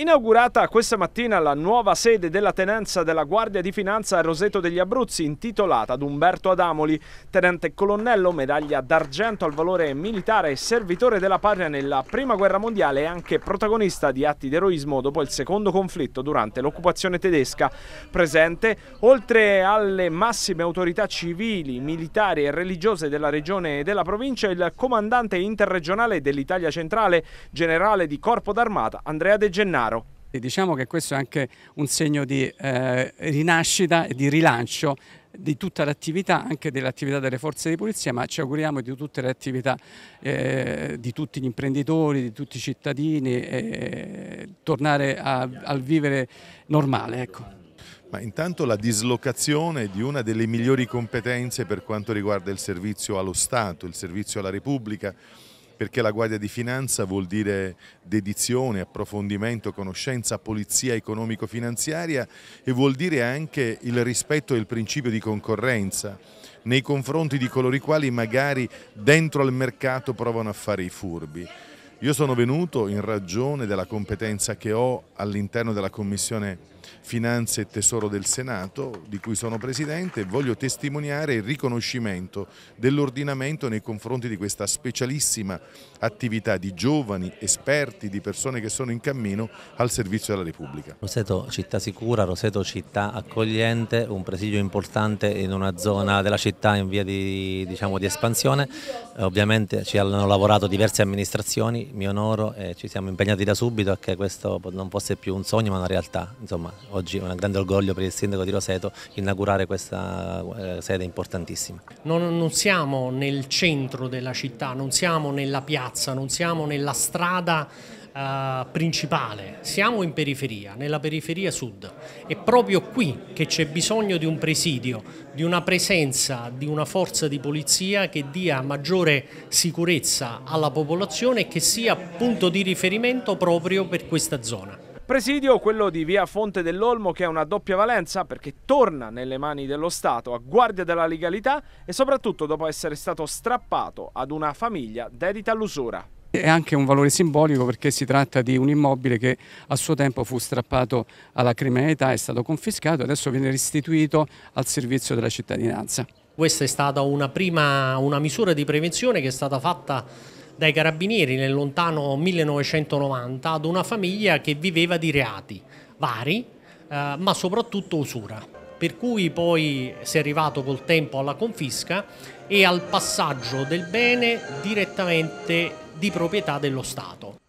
Inaugurata questa mattina la nuova sede della tenenza della Guardia di Finanza a Roseto degli Abruzzi intitolata ad Umberto Adamoli, tenente colonnello, medaglia d'argento al valore militare e servitore della patria nella Prima Guerra Mondiale e anche protagonista di atti d'eroismo dopo il secondo conflitto durante l'occupazione tedesca. Presente, oltre alle massime autorità civili, militari e religiose della regione e della provincia, il comandante interregionale dell'Italia Centrale, generale di Corpo d'Armata Andrea De Gennaro chiaro. E diciamo che questo è anche un segno di eh, rinascita e di rilancio di tutta l'attività, anche dell'attività delle forze di polizia, ma ci auguriamo di tutte le attività eh, di tutti gli imprenditori, di tutti i cittadini, eh, tornare a, al vivere normale. Ecco. Ma intanto la dislocazione di una delle migliori competenze per quanto riguarda il servizio allo Stato, il servizio alla Repubblica, perché la Guardia di Finanza vuol dire dedizione, approfondimento, conoscenza, polizia economico-finanziaria e vuol dire anche il rispetto del principio di concorrenza nei confronti di coloro i quali magari dentro al mercato provano a fare i furbi. Io sono venuto in ragione della competenza che ho all'interno della Commissione Finanze e Tesoro del Senato, di cui sono Presidente, voglio testimoniare il riconoscimento dell'ordinamento nei confronti di questa specialissima attività di giovani, esperti, di persone che sono in cammino al servizio della Repubblica. Roseto città sicura, Roseto città accogliente, un presidio importante in una zona della città in via di, diciamo, di espansione, eh, ovviamente ci hanno lavorato diverse amministrazioni, mi onoro e ci siamo impegnati da subito a che questo non fosse più un sogno ma una realtà, insomma oggi è un grande orgoglio per il sindaco di Roseto inaugurare questa eh, sede importantissima. Non, non siamo nel centro della città, non siamo nella piazza, non siamo nella strada eh, principale, siamo in periferia, nella periferia sud. È proprio qui che c'è bisogno di un presidio, di una presenza, di una forza di polizia che dia maggiore sicurezza alla popolazione e che sia punto di riferimento proprio per questa zona. Presidio quello di via Fonte dell'Olmo che è una doppia valenza perché torna nelle mani dello Stato a guardia della legalità e soprattutto dopo essere stato strappato ad una famiglia dedita all'usura. È anche un valore simbolico perché si tratta di un immobile che a suo tempo fu strappato alla criminalità, è stato confiscato e adesso viene restituito al servizio della cittadinanza. Questa è stata una prima una misura di prevenzione che è stata fatta dai carabinieri nel lontano 1990 ad una famiglia che viveva di reati vari, eh, ma soprattutto usura. Per cui poi si è arrivato col tempo alla confisca e al passaggio del bene direttamente di proprietà dello Stato.